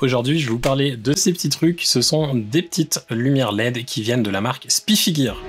Aujourd'hui, je vais vous parler de ces petits trucs. Ce sont des petites lumières LED qui viennent de la marque Spifigure.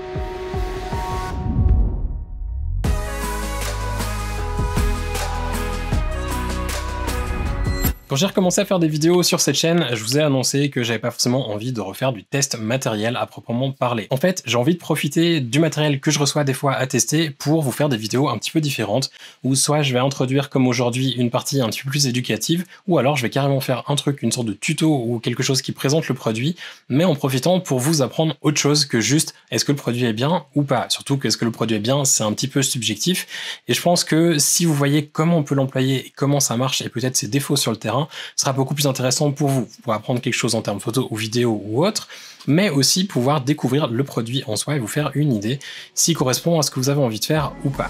Quand j'ai recommencé à faire des vidéos sur cette chaîne, je vous ai annoncé que j'avais pas forcément envie de refaire du test matériel à proprement parler. En fait, j'ai envie de profiter du matériel que je reçois des fois à tester pour vous faire des vidéos un petit peu différentes, où soit je vais introduire comme aujourd'hui une partie un petit peu plus éducative, ou alors je vais carrément faire un truc, une sorte de tuto ou quelque chose qui présente le produit, mais en profitant pour vous apprendre autre chose que juste est-ce que le produit est bien ou pas. Surtout quest ce que le produit est bien, c'est un petit peu subjectif, et je pense que si vous voyez comment on peut l'employer comment ça marche, et peut-être ses défauts sur le terrain, Hein, sera beaucoup plus intéressant pour vous. pour apprendre quelque chose en termes photo ou vidéo ou autre, mais aussi pouvoir découvrir le produit en soi et vous faire une idée s'il correspond à ce que vous avez envie de faire ou pas.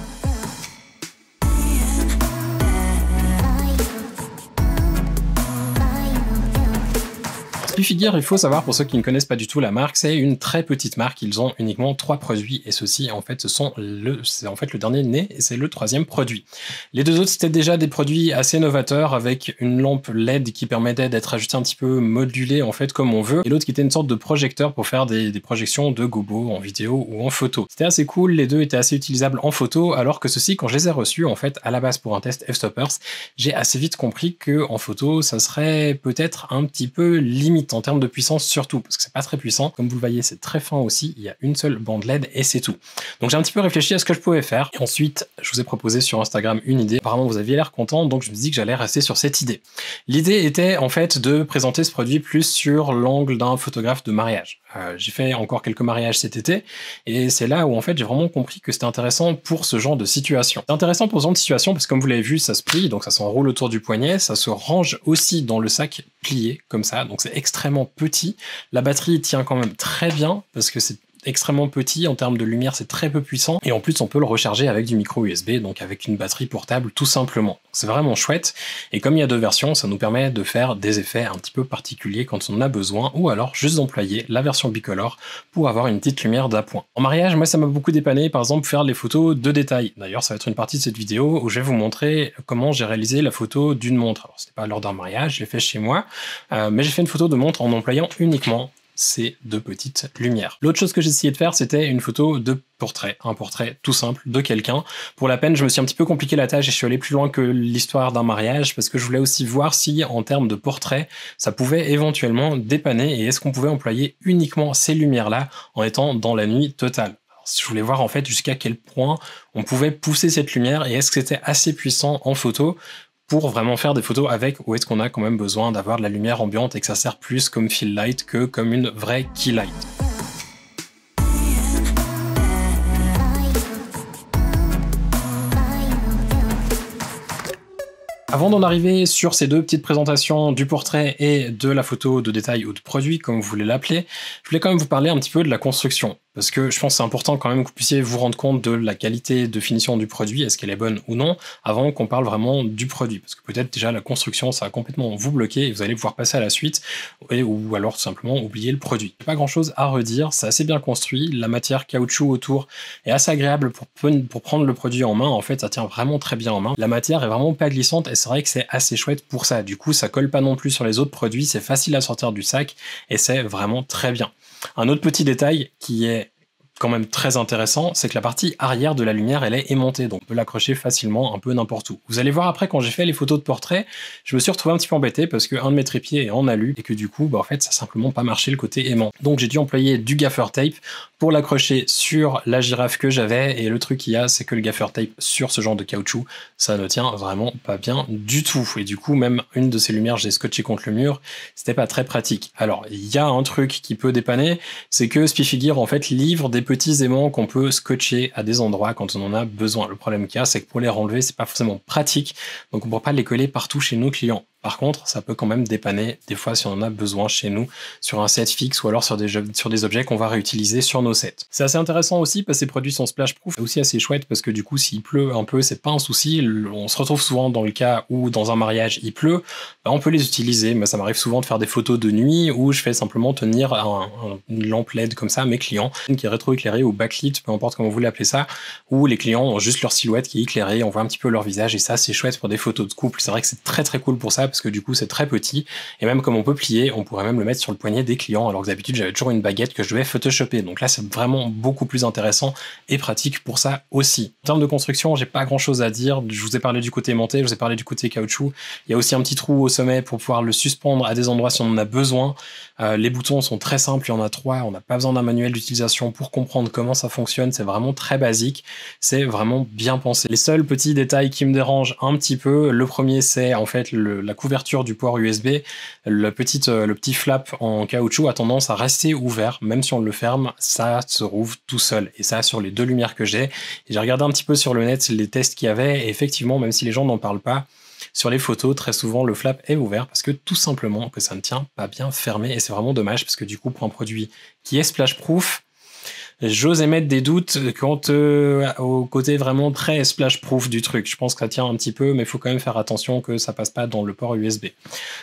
figure il faut savoir pour ceux qui ne connaissent pas du tout la marque, c'est une très petite marque. Ils ont uniquement trois produits et ceux-ci, en fait, ce sont le, c'est en fait le dernier né et c'est le troisième produit. Les deux autres, c'était déjà des produits assez novateurs avec une lampe LED qui permettait d'être ajusté un petit peu modulé en fait, comme on veut. Et l'autre qui était une sorte de projecteur pour faire des, projections de gobo en vidéo ou en photo. C'était assez cool. Les deux étaient assez utilisables en photo, alors que ceux-ci, quand je les ai reçus, en fait, à la base pour un test F-Stoppers, j'ai assez vite compris que en photo, ça serait peut-être un petit peu limité en termes de puissance surtout, parce que c'est pas très puissant. Comme vous le voyez, c'est très fin aussi. Il y a une seule bande LED et c'est tout. Donc j'ai un petit peu réfléchi à ce que je pouvais faire. ensuite, je vous ai proposé sur Instagram une idée. Apparemment, vous aviez l'air content, donc je me dis que j'allais rester sur cette idée. L'idée était en fait de présenter ce produit plus sur l'angle d'un photographe de mariage. Euh, j'ai fait encore quelques mariages cet été, et c'est là où en fait j'ai vraiment compris que c'était intéressant pour ce genre de situation. C'est intéressant pour ce genre de situation parce que comme vous l'avez vu, ça se plie, donc ça s'enroule autour du poignet, ça se range aussi dans le sac plié comme ça, donc c'est extrêmement petit. La batterie tient quand même très bien parce que c'est extrêmement petit en termes de lumière, c'est très peu puissant. Et en plus, on peut le recharger avec du micro USB, donc avec une batterie portable tout simplement. C'est vraiment chouette. Et comme il y a deux versions, ça nous permet de faire des effets un petit peu particuliers quand on en a besoin, ou alors juste d'employer la version bicolore pour avoir une petite lumière d'appoint. En mariage, moi, ça m'a beaucoup dépanné, par exemple, faire les photos de détails. D'ailleurs, ça va être une partie de cette vidéo où je vais vous montrer comment j'ai réalisé la photo d'une montre. Alors, c'était pas lors d'un mariage, je l'ai fait chez moi, euh, mais j'ai fait une photo de montre en employant uniquement ces deux petites lumières. L'autre chose que j'ai essayé de faire, c'était une photo de portrait, un portrait tout simple de quelqu'un. Pour la peine, je me suis un petit peu compliqué la tâche et je suis allé plus loin que l'histoire d'un mariage parce que je voulais aussi voir si, en termes de portrait, ça pouvait éventuellement dépanner et est-ce qu'on pouvait employer uniquement ces lumières-là en étant dans la nuit totale je voulais voir en fait jusqu'à quel point on pouvait pousser cette lumière et est-ce que c'était assez puissant en photo pour vraiment faire des photos avec ou est-ce qu'on a quand même besoin d'avoir de la lumière ambiante et que ça sert plus comme fill light que comme une vraie key light. Avant d'en arriver sur ces deux petites présentations du portrait et de la photo de détail ou de produit, comme vous voulez l'appeler, je voulais quand même vous parler un petit peu de la construction. Parce que je pense que c'est important quand même que vous puissiez vous rendre compte de la qualité de finition du produit, est-ce qu'elle est bonne ou non, avant qu'on parle vraiment du produit. Parce que peut-être déjà la construction, ça va complètement vous bloquer et vous allez pouvoir passer à la suite, et, ou alors tout simplement oublier le produit. Pas grand-chose à redire, c'est assez bien construit, la matière caoutchouc autour est assez agréable pour, pour prendre le produit en main, en fait ça tient vraiment très bien en main. La matière est vraiment pas glissante et c'est vrai que c'est assez chouette pour ça. Du coup, ça colle pas non plus sur les autres produits, c'est facile à sortir du sac et c'est vraiment très bien. Un autre petit détail qui est quand même très intéressant, c'est que la partie arrière de la lumière, elle est aimantée, donc on peut l'accrocher facilement un peu n'importe où. Vous allez voir après, quand j'ai fait les photos de portrait, je me suis retrouvé un petit peu embêté parce que un de mes trépieds est en alu et que du coup, bah, en fait, ça simplement pas marché le côté aimant. Donc j'ai dû employer du gaffer tape pour l'accrocher sur la girafe que j'avais et le truc qu'il y a, c'est que le gaffer tape sur ce genre de caoutchouc, ça ne tient vraiment pas bien du tout. Et du coup, même une de ces lumières, j'ai scotché contre le mur, c'était pas très pratique. Alors, il y a un truc qui peut dépanner, c'est que Spiffy Figure en fait, livre des petits aimants qu'on peut scotcher à des endroits quand on en a besoin. Le problème qu'il y a, c'est que pour les renlever, c'est pas forcément pratique, donc on ne pourra pas les coller partout chez nos clients. Par contre, ça peut quand même dépanner des fois si on en a besoin chez nous sur un set fixe ou alors sur des, sur des objets qu'on va réutiliser sur nos sets. C'est assez intéressant aussi parce que ces produits sont splash proof. aussi assez chouette parce que du coup, s'il pleut un peu, c'est pas un souci. On se retrouve souvent dans le cas où dans un mariage il pleut, bah, on peut les utiliser. Mais ça m'arrive souvent de faire des photos de nuit où je fais simplement tenir un, une lampe LED comme ça mes clients qui est rétroéclairée ou backlit, peu importe comment vous l'appelez ça, où les clients ont juste leur silhouette qui est éclairée, on voit un petit peu leur visage et ça c'est chouette pour des photos de couple. C'est vrai que c'est très très cool pour ça parce que du coup c'est très petit. Et même comme on peut plier, on pourrait même le mettre sur le poignet des clients, alors que d'habitude j'avais toujours une baguette que je devais photoshopper. Donc là c'est vraiment beaucoup plus intéressant et pratique pour ça aussi. En termes de construction, j'ai pas grand chose à dire. Je vous ai parlé du côté monté, je vous ai parlé du côté caoutchouc. Il y a aussi un petit trou au sommet pour pouvoir le suspendre à des endroits si on en a besoin. Euh, les boutons sont très simples, il y en a trois. On n'a pas besoin d'un manuel d'utilisation pour comprendre comment ça fonctionne. C'est vraiment très basique. C'est vraiment bien pensé. Les seuls petits détails qui me dérangent un petit peu, le premier c'est en fait la couche couverture du port USB, le petit, euh, le petit flap en caoutchouc a tendance à rester ouvert, même si on le ferme, ça se rouvre tout seul. Et ça, sur les deux lumières que j'ai. J'ai regardé un petit peu sur le net les tests qu'il y avait, et effectivement, même si les gens n'en parlent pas, sur les photos, très souvent, le flap est ouvert parce que tout simplement que ça ne tient pas bien fermé et c'est vraiment dommage parce que du coup, pour un produit qui est splash proof, j'ose émettre des doutes quant euh, au côté vraiment très splash proof du truc. Je pense que ça tient un petit peu, mais il faut quand même faire attention que ça passe pas dans le port USB.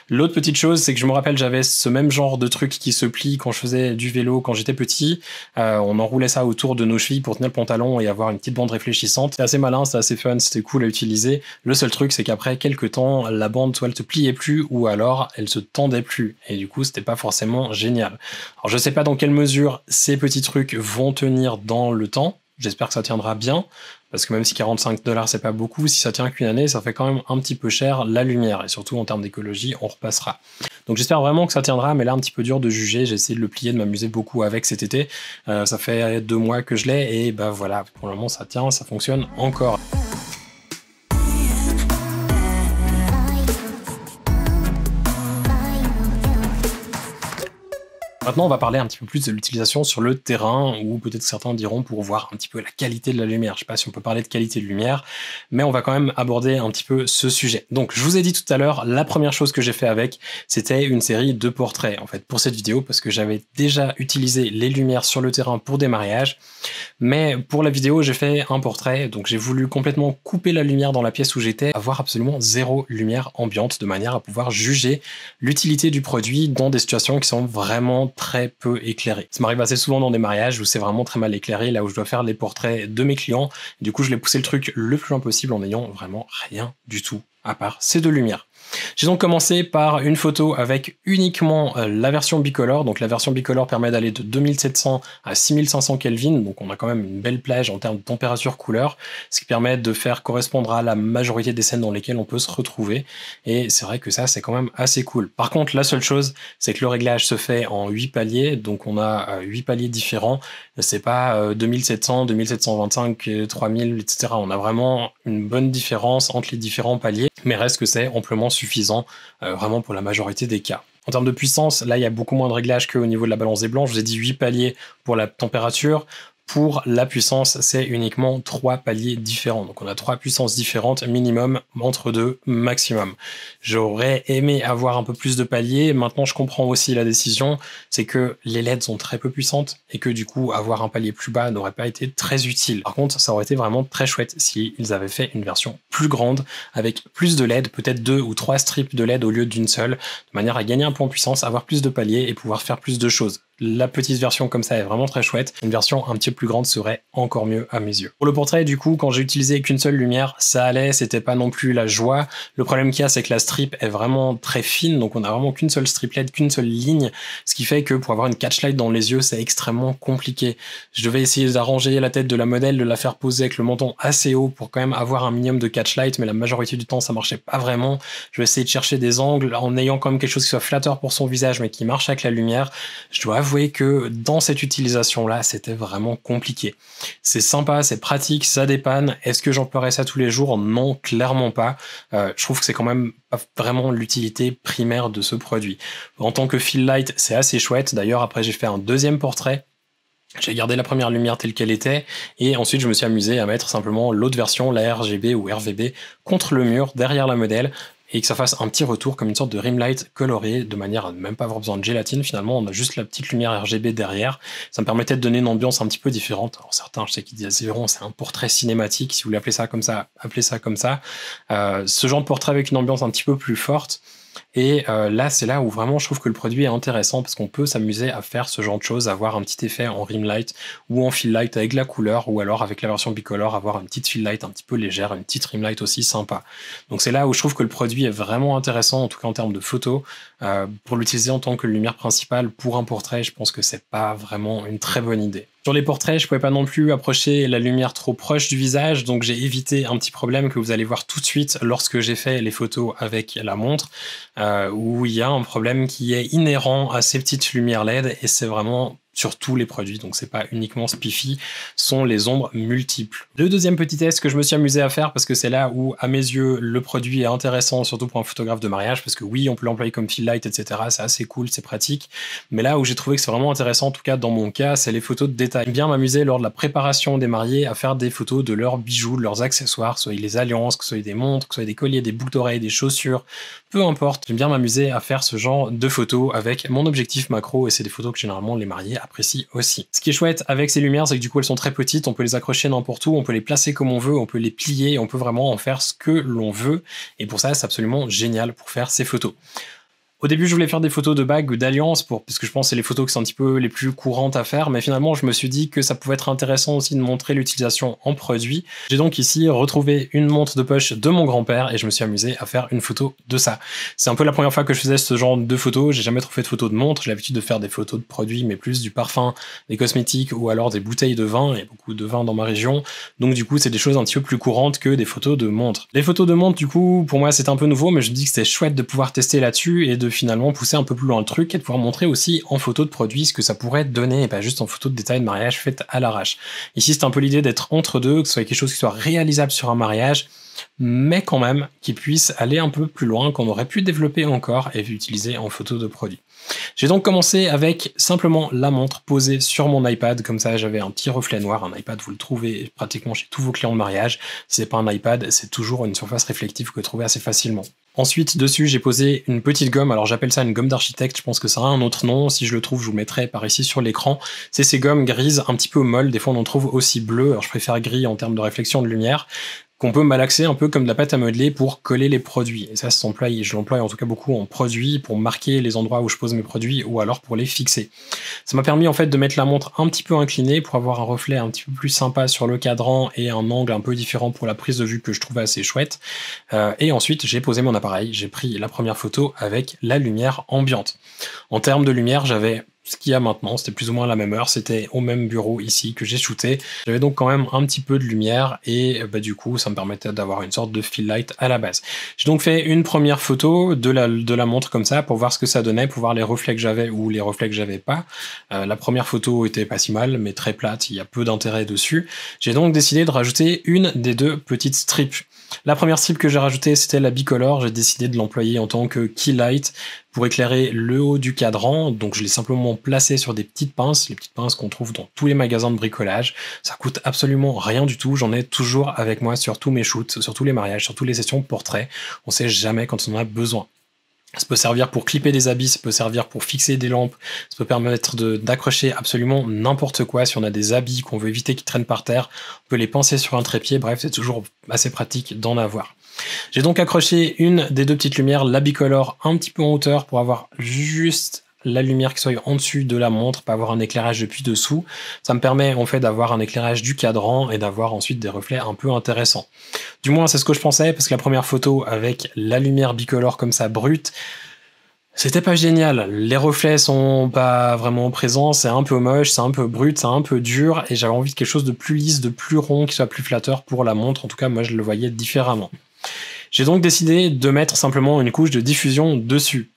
L'autre petite chose, c'est que je me rappelle, j'avais ce même genre de truc qui se plie quand je faisais du vélo quand j'étais petit. Euh, on enroulait ça autour de nos chevilles pour tenir le pantalon et avoir une petite bande réfléchissante. C'est assez malin, c'est assez fun, c'était cool à utiliser. Le seul truc, c'est qu'après quelques temps, la bande soit elle te pliait plus ou alors elle se tendait plus. Et du coup, c'était pas forcément génial. Alors je sais pas dans quelle mesure ces petits trucs vont tenir dans le temps. J'espère que ça tiendra bien, parce que même si 45 dollars c'est pas beaucoup, si ça tient qu'une année, ça fait quand même un petit peu cher la lumière, et surtout en termes d'écologie, on repassera. Donc j'espère vraiment que ça tiendra, mais là un petit peu dur de juger, j'ai essayé de le plier, de m'amuser beaucoup avec cet été, euh, ça fait deux mois que je l'ai, et bah voilà, pour le moment ça tient, ça fonctionne encore. Maintenant, on va parler un petit peu plus de l'utilisation sur le terrain, ou peut-être certains diront pour voir un petit peu la qualité de la lumière. Je sais pas si on peut parler de qualité de lumière, mais on va quand même aborder un petit peu ce sujet. Donc, je vous ai dit tout à l'heure, la première chose que j'ai fait avec, c'était une série de portraits, en fait, pour cette vidéo, parce que j'avais déjà utilisé les lumières sur le terrain pour des mariages. Mais pour la vidéo, j'ai fait un portrait, donc j'ai voulu complètement couper la lumière dans la pièce où j'étais, avoir absolument zéro lumière ambiante, de manière à pouvoir juger l'utilité du produit dans des situations qui sont vraiment très peu éclairé. Ça m'arrive assez souvent dans des mariages où c'est vraiment très mal éclairé, là où je dois faire les portraits de mes clients. Du coup, je l'ai poussé le truc le plus loin possible en n'ayant vraiment rien du tout à part ces deux lumières. J'ai donc commencé par une photo avec uniquement euh, la version bicolore. Donc la version bicolore permet d'aller de 2700 à 6500 Kelvin, donc on a quand même une belle plage en termes de température couleur, ce qui permet de faire correspondre à la majorité des scènes dans lesquelles on peut se retrouver. Et c'est vrai que ça, c'est quand même assez cool. Par contre, la seule chose, c'est que le réglage se fait en 8 paliers, donc on a 8 euh, paliers différents. C'est pas 2700, 2725, 3000, etc. On a vraiment une bonne différence entre les différents paliers, mais reste que c'est amplement suffisant suffisant euh, vraiment pour la majorité des cas. En termes de puissance, là, il y a beaucoup moins de réglages qu'au niveau de la balance des blancs. Je vous ai dit 8 paliers pour la température. Pour la puissance, c'est uniquement trois paliers différents. Donc on a trois puissances différentes, minimum, entre deux, maximum. J'aurais aimé avoir un peu plus de paliers. Maintenant, je comprends aussi la décision, c'est que les LED sont très peu puissantes et que du coup, avoir un palier plus bas n'aurait pas été très utile. Par contre, ça aurait été vraiment très chouette s'ils ils avaient fait une version plus grande avec plus de LED, peut-être deux ou trois strips de LED au lieu d'une seule, de manière à gagner un point en puissance, avoir plus de paliers et pouvoir faire plus de choses. La petite version comme ça est vraiment très chouette. Une version un petit peu plus grande serait encore mieux à mes yeux. Pour le portrait, du coup, quand j'ai utilisé qu'une seule lumière, ça allait, c'était pas non plus la joie. Le problème qu'il y a, c'est que la strip est vraiment très fine, donc on a vraiment qu'une seule striplette, qu'une seule ligne, ce qui fait que pour avoir une catchlight dans les yeux, c'est extrêmement compliqué. Je devais essayer d'arranger la tête de la modèle, de la faire poser avec le menton assez haut pour quand même avoir un minimum de catchlight, mais la majorité du temps, ça marchait pas vraiment. Je vais essayer de chercher des angles en ayant comme quelque chose qui soit flatteur pour son visage, mais qui marche avec la lumière. Je dois avouer que dans cette utilisation-là, c'était vraiment compliqué. C'est sympa, c'est pratique, ça dépanne. Est-ce que j'emploierais ça tous les jours Non, clairement pas. Euh, je trouve que c'est quand même pas vraiment l'utilité primaire de ce produit. En tant que fill light, c'est assez chouette. D'ailleurs, après, j'ai fait un deuxième portrait j'ai gardé la première lumière telle qu'elle était, et ensuite je me suis amusé à mettre simplement l'autre version, la RGB ou RVB, contre le mur, derrière la modèle, et que ça fasse un petit retour comme une sorte de rim light coloré de manière à ne même pas avoir besoin de gélatine finalement on a juste la petite lumière RGB derrière ça me permettait de donner une ambiance un petit peu différente alors certains je sais qu'ils disent c'est un portrait cinématique si vous voulez appeler ça comme ça appelez ça comme ça euh, ce genre de portrait avec une ambiance un petit peu plus forte et euh, là, c'est là où vraiment je trouve que le produit est intéressant parce qu'on peut s'amuser à faire ce genre de choses, avoir un petit effet en rim light ou en fill light avec la couleur ou alors avec la version bicolore, avoir une petite fill light un petit peu légère, une petite rim light aussi sympa. Donc c'est là où je trouve que le produit est vraiment intéressant, en tout cas en termes de photo. Euh, pour l'utiliser en tant que lumière principale pour un portrait, je pense que c'est pas vraiment une très bonne idée. Sur les portraits, je pouvais pas non plus approcher la lumière trop proche du visage, donc j'ai évité un petit problème que vous allez voir tout de suite lorsque j'ai fait les photos avec la montre, euh, où il y a un problème qui est inhérent à ces petites lumières LED et c'est vraiment sur tous les produits, donc c'est pas uniquement Spiffy, sont les ombres multiples. Le deuxième petit test que je me suis amusé à faire, parce que c'est là où, à mes yeux, le produit est intéressant, surtout pour un photographe de mariage, parce que oui, on peut l'employer comme fill light, etc. C'est assez cool, c'est pratique. Mais là où j'ai trouvé que c'est vraiment intéressant, en tout cas dans mon cas, c'est les photos de détail. J'aime bien m'amuser lors de la préparation des mariés à faire des photos de leurs bijoux, de leurs accessoires, que ce soit les alliances, que ce soit des montres, que ce soit des colliers, des boucles d'oreilles, des chaussures, peu importe. J'aime bien m'amuser à faire ce genre de photos avec mon objectif macro, et c'est des photos que généralement les mariés apprécie aussi. Ce qui est chouette avec ces lumières, c'est que du coup elles sont très petites, on peut les accrocher n'importe où, on peut les placer comme on veut, on peut les plier, on peut vraiment en faire ce que l'on veut. Et pour ça, c'est absolument génial pour faire ces photos. Au début, je voulais faire des photos de bagues ou d'alliances pour, parce que je pense que c'est les photos qui sont un petit peu les plus courantes à faire, mais finalement, je me suis dit que ça pouvait être intéressant aussi de montrer l'utilisation en produit. J'ai donc ici retrouvé une montre de poche de mon grand-père et je me suis amusé à faire une photo de ça. C'est un peu la première fois que je faisais ce genre de photos. J'ai jamais trop fait de photos de montres. J'ai l'habitude de faire des photos de produits, mais plus du parfum, des cosmétiques ou alors des bouteilles de vin. et beaucoup de vin dans ma région. Donc, du coup, c'est des choses un petit peu plus courantes que des photos de montres. Les photos de montres, du coup, pour moi, c'est un peu nouveau, mais je dis que c'est chouette de pouvoir tester là-dessus et de finalement pousser un peu plus loin le truc et de pouvoir montrer aussi en photo de produit ce que ça pourrait donner et pas juste en photo de détails de mariage fait à l'arrache. Ici, c'est un peu l'idée d'être entre deux, que ce soit quelque chose qui soit réalisable sur un mariage, mais quand même qui puisse aller un peu plus loin, qu'on aurait pu développer encore et utiliser en photo de produit. J'ai donc commencé avec simplement la montre posée sur mon iPad, comme ça j'avais un petit reflet noir, un iPad vous le trouvez pratiquement chez tous vos clients de mariage, si c'est pas un iPad c'est toujours une surface réflective que vous trouvez assez facilement. Ensuite, dessus, j'ai posé une petite gomme. Alors, j'appelle ça une gomme d'architecte. Je pense que ça a un autre nom. Si je le trouve, je vous mettrai par ici sur l'écran. C'est ces gommes grises, un petit peu molles. Des fois, on en trouve aussi bleues. Alors, je préfère gris en termes de réflexion de lumière qu'on peut malaxer un peu comme de la pâte à modeler pour coller les produits. Et ça, s'emploie, je l'emploie en tout cas beaucoup en produits pour marquer les endroits où je pose mes produits ou alors pour les fixer. Ça m'a permis en fait de mettre la montre un petit peu inclinée pour avoir un reflet un petit peu plus sympa sur le cadran et un angle un peu différent pour la prise de vue que je trouvais assez chouette. Euh, et ensuite, j'ai posé mon appareil, j'ai pris la première photo avec la lumière ambiante. En termes de lumière, j'avais ce qu'il y a maintenant. C'était plus ou moins la même heure. C'était au même bureau ici que j'ai shooté. J'avais donc quand même un petit peu de lumière et euh, bah, du coup, ça me permettait d'avoir une sorte de fill light à la base. J'ai donc fait une première photo de la, de la montre comme ça pour voir ce que ça donnait, pour voir les reflets que j'avais ou les reflets que j'avais pas. Euh, la première photo était pas si mal, mais très plate. Il y a peu d'intérêt dessus. J'ai donc décidé de rajouter une des deux petites strips. La première strip que j'ai rajoutée, c'était la bicolore. J'ai décidé de l'employer en tant que key light pour éclairer le haut du cadran. Donc, je l'ai simplement placés sur des petites pinces, les petites pinces qu'on trouve dans tous les magasins de bricolage. Ça coûte absolument rien du tout. J'en ai toujours avec moi sur tous mes shoots, sur tous les mariages, sur toutes les sessions portraits. On sait jamais quand on en a besoin. Ça peut servir pour clipper des habits, ça peut servir pour fixer des lampes, ça peut permettre d'accrocher absolument n'importe quoi. Si on a des habits qu'on veut éviter qu'ils traînent par terre, on peut les penser sur un trépied. Bref, c'est toujours assez pratique d'en avoir. J'ai donc accroché une des deux petites lumières, la bicolore, un petit peu en hauteur pour avoir juste la lumière qui soit en dessus de la montre, pas avoir un éclairage depuis dessous. Ça me permet en fait d'avoir un éclairage du cadran et d'avoir ensuite des reflets un peu intéressants. Du moins, c'est ce que je pensais parce que la première photo avec la lumière bicolore comme ça brute, c'était pas génial. Les reflets sont pas vraiment présents, c'est un peu moche, c'est un peu brut, c'est un peu dur et j'avais envie de quelque chose de plus lisse, de plus rond, qui soit plus flatteur pour la montre. En tout cas, moi je le voyais différemment. J'ai donc décidé de mettre simplement une couche de diffusion dessus.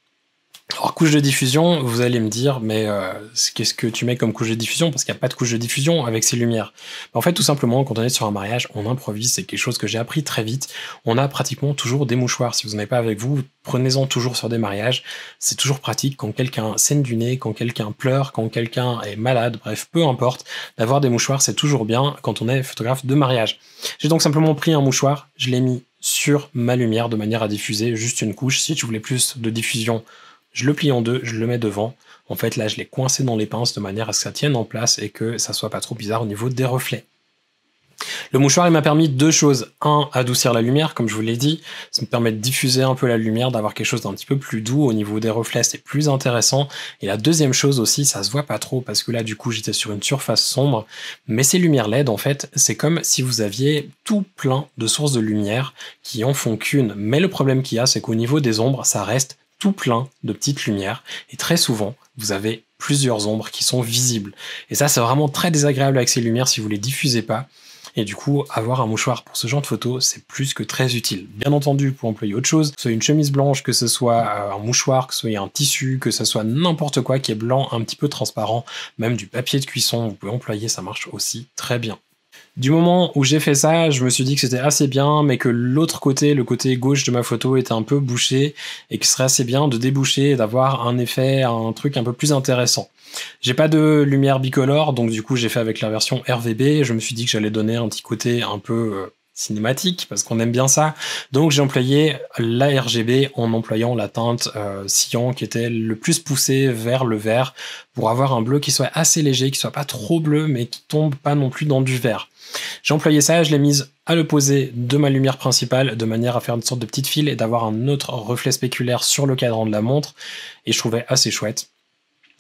Alors couche de diffusion, vous allez me dire, mais euh, qu'est-ce que tu mets comme couche de diffusion Parce qu'il n'y a pas de couche de diffusion avec ces lumières. En fait, tout simplement, quand on est sur un mariage, on improvise, c'est quelque chose que j'ai appris très vite. On a pratiquement toujours des mouchoirs. Si vous n'en avez pas avec vous, prenez-en toujours sur des mariages. C'est toujours pratique quand quelqu'un saigne du nez, quand quelqu'un pleure, quand quelqu'un est malade, bref, peu importe. D'avoir des mouchoirs, c'est toujours bien quand on est photographe de mariage. J'ai donc simplement pris un mouchoir, je l'ai mis sur ma lumière de manière à diffuser juste une couche. Si tu voulais plus de diffusion, je le plie en deux, je le mets devant. En fait, là, je l'ai coincé dans les pinces de manière à ce que ça tienne en place et que ça soit pas trop bizarre au niveau des reflets. Le mouchoir, il m'a permis deux choses. Un, adoucir la lumière, comme je vous l'ai dit. Ça me permet de diffuser un peu la lumière, d'avoir quelque chose d'un petit peu plus doux au niveau des reflets, c'est plus intéressant. Et la deuxième chose aussi, ça se voit pas trop, parce que là, du coup, j'étais sur une surface sombre. Mais ces lumières LED, en fait, c'est comme si vous aviez tout plein de sources de lumière qui en font qu'une. Mais le problème qu'il y a, c'est qu'au niveau des ombres, ça reste plein de petites lumières et très souvent vous avez plusieurs ombres qui sont visibles. Et ça c'est vraiment très désagréable avec ces lumières si vous les diffusez pas. Et du coup, avoir un mouchoir pour ce genre de photo, c'est plus que très utile. Bien entendu, pour employer autre chose, que soit une chemise blanche, que ce soit euh, un mouchoir, que ce soit un tissu, que ce soit n'importe quoi qui est blanc, un petit peu transparent, même du papier de cuisson, vous pouvez employer, ça marche aussi très bien du moment où j'ai fait ça, je me suis dit que c'était assez bien, mais que l'autre côté, le côté gauche de ma photo était un peu bouché et que ce serait assez bien de déboucher et d'avoir un effet, un truc un peu plus intéressant. J'ai pas de lumière bicolore, donc du coup j'ai fait avec la version RVB. Je me suis dit que j'allais donner un petit côté un peu euh, cinématique parce qu'on aime bien ça. Donc j'ai employé la RGB en employant la teinte euh, cyan qui était le plus poussée vers le vert pour avoir un bleu qui soit assez léger, qui soit pas trop bleu mais qui tombe pas non plus dans du vert. J'ai employé ça, je l'ai mise à l'opposé de ma lumière principale, de manière à faire une sorte de petite file et d'avoir un autre reflet spéculaire sur le cadran de la montre, et je trouvais assez chouette.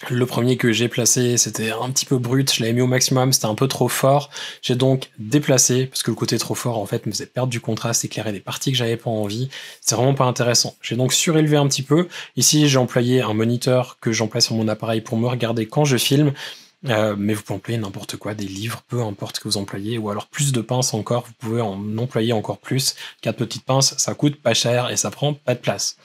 Le premier que j'ai placé, c'était un petit peu brut, je l'avais mis au maximum, c'était un peu trop fort. J'ai donc déplacé, parce que le côté trop fort, en fait, me faisait perdre du contraste, éclairer des parties que j'avais pas envie. C'est vraiment pas intéressant. J'ai donc surélevé un petit peu. Ici, j'ai employé un moniteur que j'en place sur mon appareil pour me regarder quand je filme. Euh, mais vous pouvez employer n'importe quoi, des livres, peu importe que vous employez, ou alors plus de pinces encore, vous pouvez en employer encore plus. Quatre petites pinces, ça coûte pas cher et ça prend pas de place.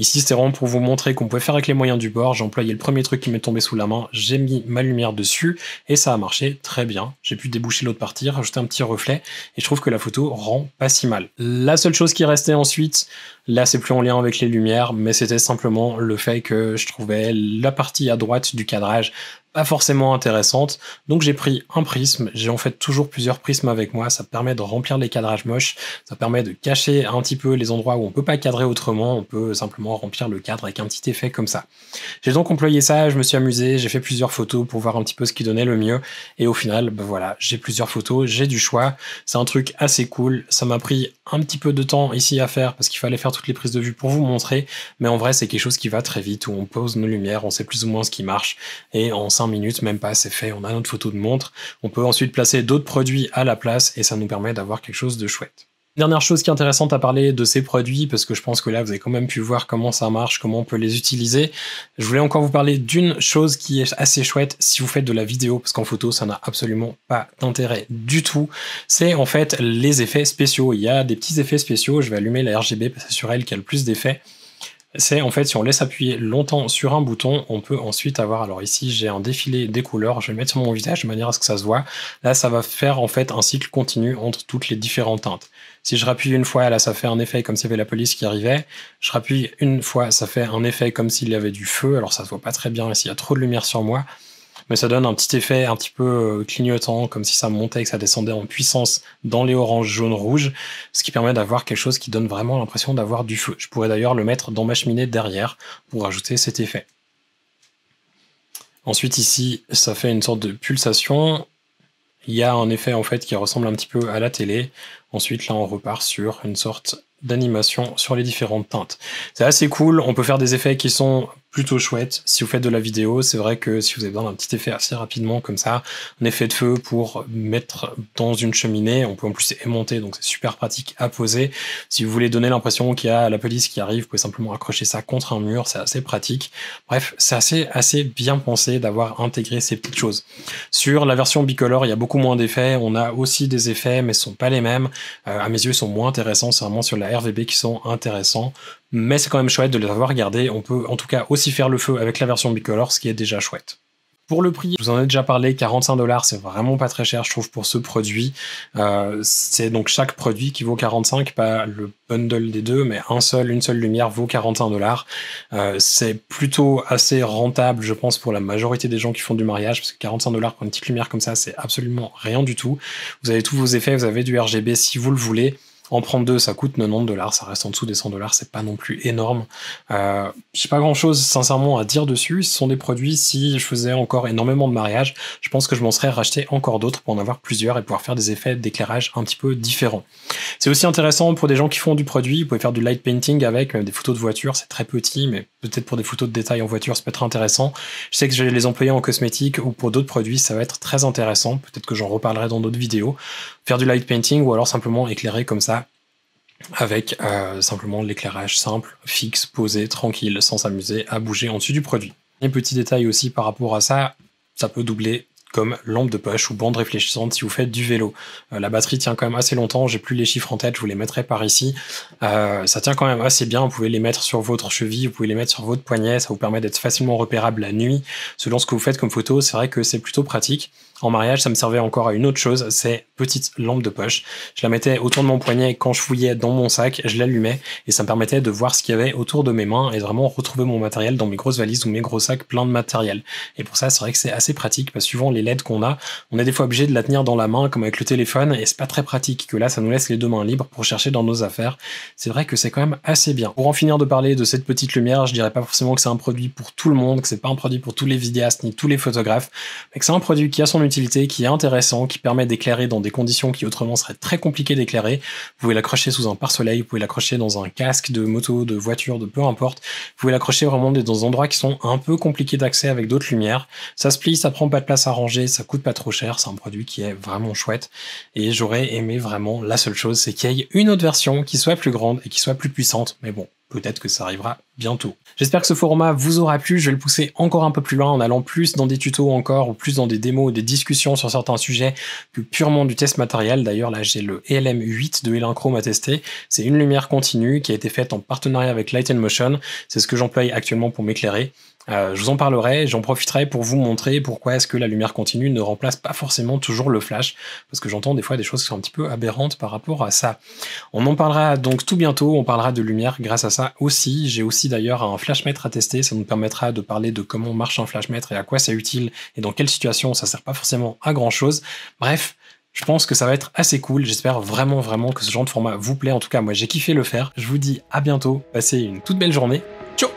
Ici, c'était vraiment pour vous montrer qu'on pouvait faire avec les moyens du bord. J'ai employé le premier truc qui m'est tombé sous la main, j'ai mis ma lumière dessus et ça a marché très bien. J'ai pu déboucher l'autre partie, rajouter un petit reflet et je trouve que la photo rend pas si mal. La seule chose qui restait ensuite, là c'est plus en lien avec les lumières, mais c'était simplement le fait que je trouvais la partie à droite du cadrage forcément intéressante Donc j'ai pris un prisme, j'ai en fait toujours plusieurs prismes avec moi, ça permet de remplir les cadrages moches, ça permet de cacher un petit peu les endroits où on peut pas cadrer autrement, on peut simplement remplir le cadre avec un petit effet comme ça. J'ai donc employé ça, je me suis amusé, j'ai fait plusieurs photos pour voir un petit peu ce qui donnait le mieux, et au final, ben voilà, j'ai plusieurs photos, j'ai du choix, c'est un truc assez cool, ça m'a pris un petit peu de temps ici à faire parce qu'il fallait faire toutes les prises de vue pour vous montrer, mais en vrai c'est quelque chose qui va très vite où on pose nos lumières, on sait plus ou moins ce qui marche et en cinq minutes, même pas, c'est fait, on a notre photo de montre, on peut ensuite placer d'autres produits à la place et ça nous permet d'avoir quelque chose de chouette. Dernière chose qui est intéressante à parler de ces produits, parce que je pense que là, vous avez quand même pu voir comment ça marche, comment on peut les utiliser. Je voulais encore vous parler d'une chose qui est assez chouette si vous faites de la vidéo, parce qu'en photo, ça n'a absolument pas d'intérêt du tout. C'est en fait les effets spéciaux. Il y a des petits effets spéciaux. Je vais allumer la RGB parce que c'est sur elle qu'il y a le plus d'effets. C'est en fait si on laisse appuyer longtemps sur un bouton, on peut ensuite avoir, alors ici j'ai un défilé des couleurs, je vais le mettre sur mon visage de manière à ce que ça se voit. Là ça va faire en fait un cycle continu entre toutes les différentes teintes. Si je rappuie une fois, là ça fait un effet comme s'il y avait la police qui arrivait. Je rappuie une fois, ça fait un effet comme s'il y avait du feu. Alors ça se voit pas très bien ici, il y a trop de lumière sur moi mais ça donne un petit effet un petit peu euh, clignotant, comme si ça montait et que ça descendait en puissance dans les oranges, jaunes, rouges, ce qui permet d'avoir quelque chose qui donne vraiment l'impression d'avoir du feu. Je pourrais d'ailleurs le mettre dans ma cheminée derrière pour ajouter cet effet. Ensuite ici, ça fait une sorte de pulsation. Il y a un effet en fait qui ressemble un petit peu à la télé. Ensuite là, on repart sur une sorte d'animation sur les différentes teintes. C'est assez cool, on peut faire des effets qui sont plutôt chouette. Si vous faites de la vidéo, c'est vrai que si vous avez besoin d'un petit effet assez rapidement comme ça, un effet de feu pour mettre dans une cheminée, on peut en plus monter donc c'est super pratique à poser. Si vous voulez donner l'impression qu'il y a la police qui arrive, vous pouvez simplement accrocher ça contre un mur, c'est assez pratique. Bref, c'est assez, assez bien pensé d'avoir intégré ces petites choses. Sur la version bicolore, il y a beaucoup moins d'effets, on a aussi des effets, mais ce sont pas les mêmes. Euh, à mes yeux, ils sont moins intéressants, c'est vraiment sur la RVB qui sont intéressants mais c'est quand même chouette de les avoir gardés, On peut en tout cas aussi faire le feu avec la version bicolore, ce qui est déjà chouette. Pour le prix, je vous en ai déjà parlé, 45 dollars, c'est vraiment pas très cher, je trouve, pour ce produit. Euh, c'est donc chaque produit qui vaut 45, pas le bundle des deux, mais un seul, une seule lumière vaut 45 dollars. Euh, c'est plutôt assez rentable, je pense, pour la majorité des gens qui font du mariage, parce que 45 dollars pour une petite lumière comme ça, c'est absolument rien du tout. Vous avez tous vos effets, vous avez du RGB si vous le voulez. En prendre deux, ça coûte 90 dollars, ça reste en dessous des 100 dollars, c'est pas non plus énorme. Je euh, J'ai pas grand chose sincèrement à dire dessus. Ce sont des produits, si je faisais encore énormément de mariages, je pense que je m'en serais racheté encore d'autres pour en avoir plusieurs et pouvoir faire des effets d'éclairage un petit peu différents. C'est aussi intéressant pour des gens qui font du produit, vous pouvez faire du light painting avec euh, des photos de voiture, c'est très petit, mais peut-être pour des photos de détails en voiture, ça peut être intéressant. Je sais que je vais les employer en cosmétique ou pour d'autres produits, ça va être très intéressant. Peut-être que j'en reparlerai dans d'autres vidéos. Faire du light painting ou alors simplement éclairer comme ça avec euh, simplement l'éclairage simple, fixe, posé, tranquille, sans s'amuser à bouger en dessus du produit. Et petit détail aussi par rapport à ça, ça peut doubler comme lampe de poche ou bande réfléchissante si vous faites du vélo. Euh, la batterie tient quand même assez longtemps, j'ai plus les chiffres en tête, je vous les mettrai par ici. Euh, ça tient quand même assez bien, vous pouvez les mettre sur votre cheville, vous pouvez les mettre sur votre poignet, ça vous permet d'être facilement repérable la nuit. Selon ce que vous faites comme photo, c'est vrai que c'est plutôt pratique en mariage, ça me servait encore à une autre chose, ces petite lampes de poche. Je la mettais autour de mon poignet quand je fouillais dans mon sac, je l'allumais et ça me permettait de voir ce qu'il y avait autour de mes mains et vraiment retrouver mon matériel dans mes grosses valises ou mes gros sacs plein de matériel. Et pour ça, c'est vrai que c'est assez pratique parce que suivant les LED qu'on a, on est des fois obligé de la tenir dans la main comme avec le téléphone et c'est pas très pratique que là, ça nous laisse les deux mains libres pour chercher dans nos affaires. C'est vrai que c'est quand même assez bien. Pour en finir de parler de cette petite lumière, je dirais pas forcément que c'est un produit pour tout le monde, que c'est pas un produit pour tous les vidéastes ni tous les photographes, mais que c'est un produit qui a son utilité qui est intéressant, qui permet d'éclairer dans des conditions qui autrement seraient très compliquées d'éclairer. Vous pouvez l'accrocher sous un pare-soleil, vous pouvez l'accrocher dans un casque de moto, de voiture, de peu importe. Vous pouvez l'accrocher vraiment dans des endroits qui sont un peu compliqués d'accès avec d'autres lumières. Ça se plie, ça prend pas de place à ranger, ça coûte pas trop cher, c'est un produit qui est vraiment chouette. Et j'aurais aimé vraiment, la seule chose, c'est qu'il y ait une autre version qui soit plus grande et qui soit plus puissante. Mais bon, peut-être que ça arrivera bientôt. J'espère que ce format vous aura plu, je vais le pousser encore un peu plus loin en allant plus dans des tutos encore, ou plus dans des démos ou des discussions sur certains sujets que purement du test matériel. D'ailleurs là j'ai le ELM8 de Elinchrome à tester, c'est une lumière continue qui a été faite en partenariat avec Light Motion, c'est ce que j'emploie actuellement pour m'éclairer. Euh, je vous en parlerai, j'en profiterai pour vous montrer pourquoi est-ce que la lumière continue ne remplace pas forcément toujours le flash, parce que j'entends des fois des choses qui sont un petit peu aberrantes par rapport à ça. On en parlera donc tout bientôt, on parlera de lumière grâce à ça aussi. J'ai aussi d'ailleurs un flashmètre à tester, ça nous permettra de parler de comment marche un flashmètre et à quoi c'est utile et dans quelle situation ça sert pas forcément à grand chose. Bref, je pense que ça va être assez cool. J'espère vraiment, vraiment que ce genre de format vous plaît. En tout cas, moi, j'ai kiffé le faire. Je vous dis à bientôt. Passez une toute belle journée. Ciao